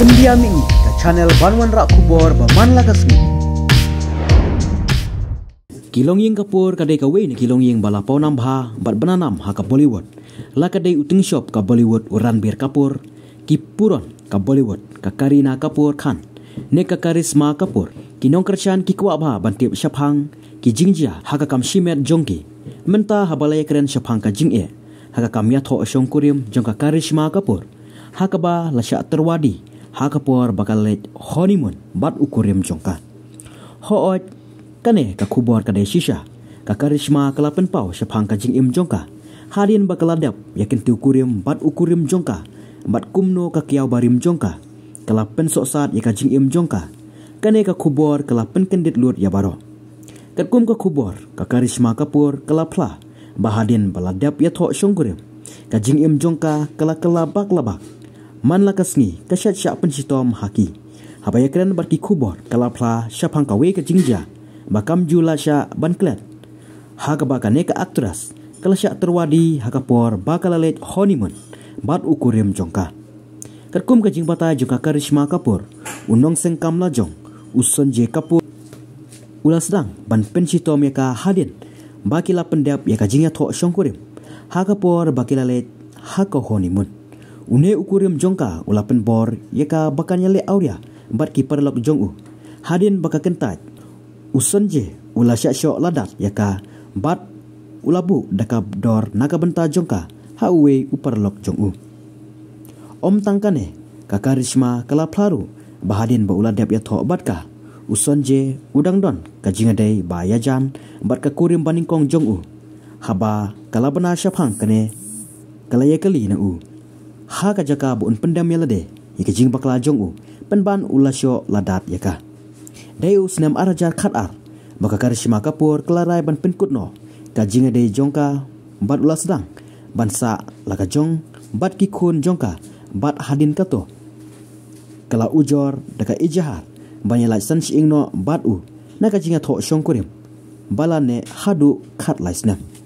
India Mini, ke channel Banwan Rak Kubur Bermanlah Kasmi. Kilong yang kapur kadai kawai ni kilong yang bala pau nam bha bat benanam ha ka Bollywood. La kadai uting shop ka Bollywood uran bir kapur ki puron ka Bollywood ka Karina Kapoor Khan. Ne ka karisma kapur ki nong kerchan ki kuak bha bantip syaphang ki jingja ha ka kam shimet jongki. Menta ha balaya keren syaphang ka jing e ha ka kam yatho asyong kurim jong ka karisma kapur. Ha ka terwadi Hakapuar bakal bakalet honeymoon bat ukurim jongka hoot kane ka kubor kade shisha ka karishma kalapen pau shapang ka jing im jongka harian bakaladap yakin tu kurim bat ukurim jongka bat kumno kakiaw kiau barim jongka kalapen sok saat yakin jing im jongka kane ka kubor kalapen kendit luar ya baro kat kum ka kubor ka kapur kalapla bahadian baladap ya tho shongurim kajing jing im jongka kala kala labak man lakas ni kasyat syak pencipta mahaki. Habaya keren barki kubor kalau pla syap hangkawe ke jingja. Bakam jula syak ban kelet. Haga bakan neka aktras. Kalau syak terwadi haga por bakal lelet honeymoon. Bat ukurim jongka. Kerkum ke jingbata jongka karishma kapur. Undong sengkam lajong. Usun je kapur. Ula sedang ban pencipta meka hadin. Bakila pendap yaka jingya tok syongkurim. Haga por bakilalet hako honeymoon. Une ukurium jongka ulapen bor yeka bakanya le auria ya, bat kiper lok jongu. Hadin baka kentat. Usun je ula syak ladat yeka bat ulah bu daka dor naga benta jongka hawe upar lok jongu. Om tangkane kakak Rishma kalaplaru bahadin ba ula dep ya tok bat ka. Usun je udang don kajingadei ba yajan bat kakurim baningkong jongu. Haba kalabena syapang kene kalaya na u ha ka jaka bun pendam yala de ye ka jing bakla jong u penban ula sho ladat yaka dai us nam arajar khat ar maka kar shima kapur kelarai ban pinkut no ka jing e de jong ka bat ula sedang bansa la ka jong bat ki khun jong ka bat hadin ka to kala ujor daka ijahar banyala san si ing no bat u na ka jing a e tho shong kurim balane hadu khat lais nam